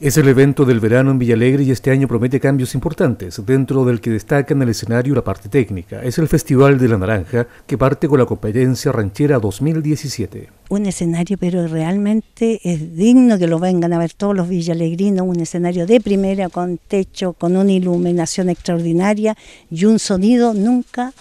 Es el evento del verano en Villalegre y este año promete cambios importantes, dentro del que destaca en el escenario la parte técnica. Es el Festival de la Naranja, que parte con la competencia ranchera 2017. Un escenario, pero realmente es digno que lo vengan a ver todos los villalegrinos, un escenario de primera, con techo, con una iluminación extraordinaria y un sonido nunca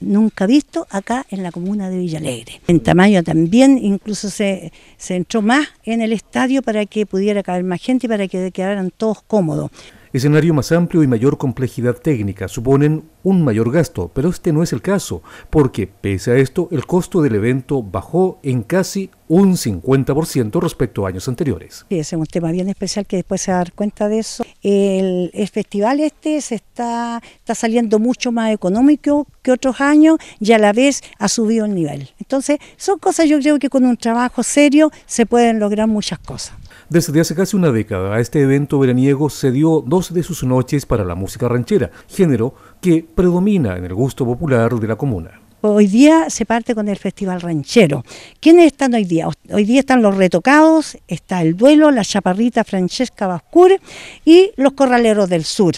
nunca visto acá en la comuna de Villalegre. En tamaño también incluso se, se entró más en el estadio para que pudiera caer más gente y para que quedaran todos cómodos. Escenario más amplio y mayor complejidad técnica suponen un mayor gasto, pero este no es el caso, porque pese a esto el costo del evento bajó en casi un 50% respecto a años anteriores. es un tema bien especial que después se dar cuenta de eso. El, festival este se está, está saliendo mucho más económico que otros años y a la vez ha subido el nivel. Entonces, son cosas yo creo que con un trabajo serio se pueden lograr muchas cosas. Desde hace casi una década a este evento veraniego se dio dos de sus noches para la música ranchera, género que predomina en el gusto popular de la comuna. Hoy día se parte con el Festival Ranchero. ¿Quiénes están hoy día? Hoy día están los retocados, está el duelo, la chaparrita Francesca Bascur y los corraleros del sur.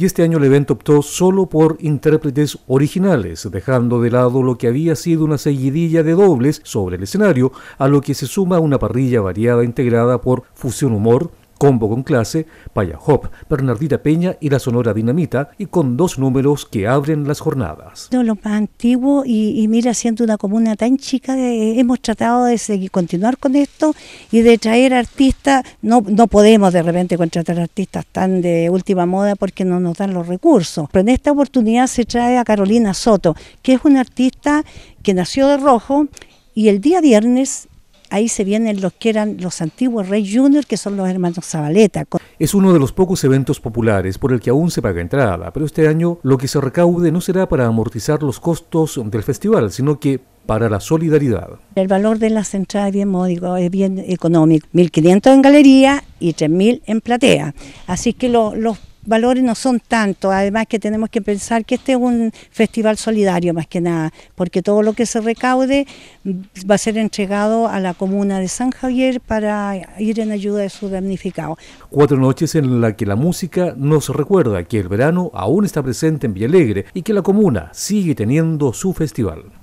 Y este año el evento optó solo por intérpretes originales, dejando de lado lo que había sido una seguidilla de dobles sobre el escenario, a lo que se suma una parrilla variada integrada por fusión humor, combo con clase, Paya Hop, Bernardita Peña y la Sonora Dinamita, y con dos números que abren las jornadas. lo más antiguo, y, mira, siendo una comuna tan chica, eh, hemos tratado de seguir, continuar con esto y de traer artistas. No, no podemos de repente contratar artistas tan de última moda porque no nos dan los recursos. Pero en esta oportunidad se trae a Carolina Soto, que es una artista que nació de rojo y el día viernes ahí se vienen los que eran los antiguos Rey Junior, que son los hermanos Zabaleta. Es uno de los pocos eventos populares por el que aún se paga entrada, pero este año lo que se recaude no será para amortizar los costos del festival, sino que para la solidaridad. El valor de las entradas es bien módico, es bien económico, 1.500 en galería y 3.000 en platea. Así que los valores no son tanto, además que tenemos que pensar que este es un festival solidario más que nada, porque todo lo que se recaude va a ser entregado a la comuna de San Javier para ir en ayuda de su damnificado. Cuatro noches en las que la música nos recuerda que el verano aún está presente en Villalegre y que la comuna sigue teniendo su festival.